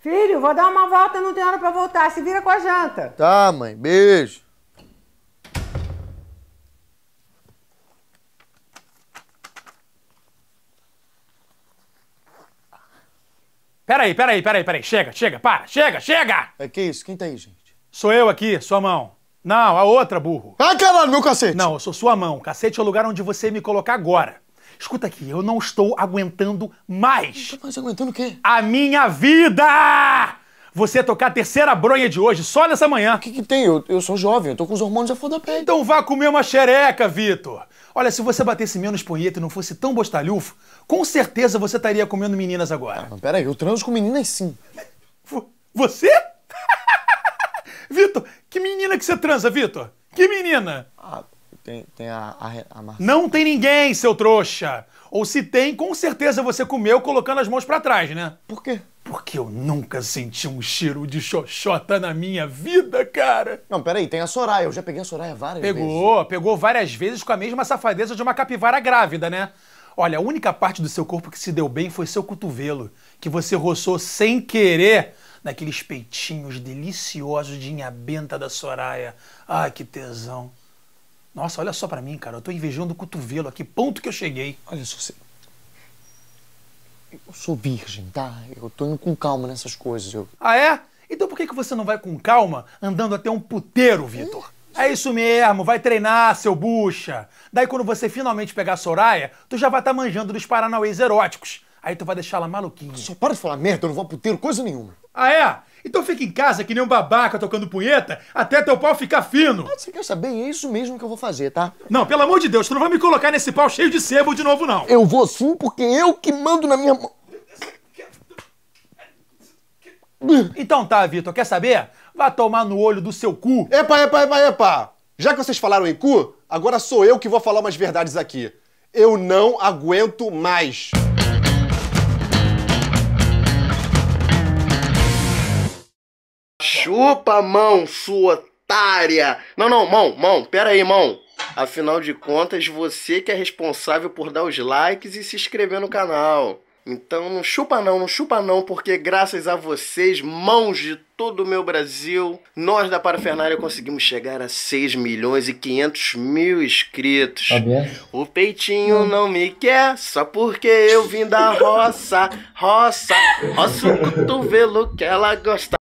Filho, vou dar uma volta, não tem hora pra voltar. Se vira com a janta. Tá, mãe. Beijo. Peraí, peraí, peraí, peraí. Chega, chega, para. Chega, chega! É que isso? Quem tá aí, gente? Sou eu aqui, sua mão. Não, a outra, burro. Ah, caralho, meu cacete! Não, eu sou sua mão. Cacete é o lugar onde você me colocar agora. Escuta aqui, eu não estou aguentando mais. Não tá mais aguentando o quê? A minha vida! Você é tocar a terceira bronha de hoje, só nessa manhã. O que, que tem? Eu, eu sou jovem, eu tô com os hormônios a foda da pele. Então vá comer uma xereca, Vitor. Olha, se você batesse menos punheta e não fosse tão bostalhufo, com certeza você estaria comendo meninas agora. Ah, peraí, eu transo com meninas sim. Você? Vitor, que menina que você transa, Vitor? Que menina? Ah, tem, tem a, a, a maçã. Não tem ninguém, seu trouxa! Ou se tem, com certeza você comeu colocando as mãos para trás, né? Por quê? Porque eu nunca senti um cheiro de xoxota na minha vida, cara. Não, peraí, tem a Soraya. Eu já peguei a Soraya várias pegou, vezes. Pegou, pegou várias vezes com a mesma safadeza de uma capivara grávida, né? Olha, a única parte do seu corpo que se deu bem foi seu cotovelo, que você roçou sem querer naqueles peitinhos deliciosos de inhabenta da Soraya. Ai, que tesão. Nossa, olha só para mim, cara. Eu tô invejando o cotovelo. A que ponto que eu cheguei? Olha só, você... Eu sou virgem, tá? Eu tô indo com calma nessas coisas. Eu... Ah, é? Então por que, que você não vai com calma andando até um puteiro, é Vitor? É isso mesmo, vai treinar, seu bucha. Daí quando você finalmente pegar a Soraya, tu já vai estar tá manjando dos paranauês eróticos. Aí tu vai deixar ela maluquinha. Só para de falar merda, eu não vou puteiro coisa nenhuma. Ah, é? Então fica em casa que nem um babaca tocando punheta até teu pau ficar fino. você quer saber? É isso mesmo que eu vou fazer, tá? Não, pelo amor de Deus, tu não vai me colocar nesse pau cheio de sebo de novo, não. Eu vou sim, porque eu que mando na minha mão. Então tá, Vitor, quer saber? Vá tomar no olho do seu cu. Epa, epa, epa, epa! Já que vocês falaram em cu, agora sou eu que vou falar umas verdades aqui. Eu não aguento mais. Chupa, mão, sua otária! Não, não, mão, mão, pera aí, mão. Afinal de contas, você que é responsável por dar os likes e se inscrever no canal. Então não chupa não, não chupa não, porque graças a vocês, mãos de todo o meu Brasil, nós da Parafernália conseguimos chegar a 6 milhões e 500 mil inscritos. Tá o peitinho não me quer, só porque eu vim da roça, roça, roça o cotovelo que ela gosta.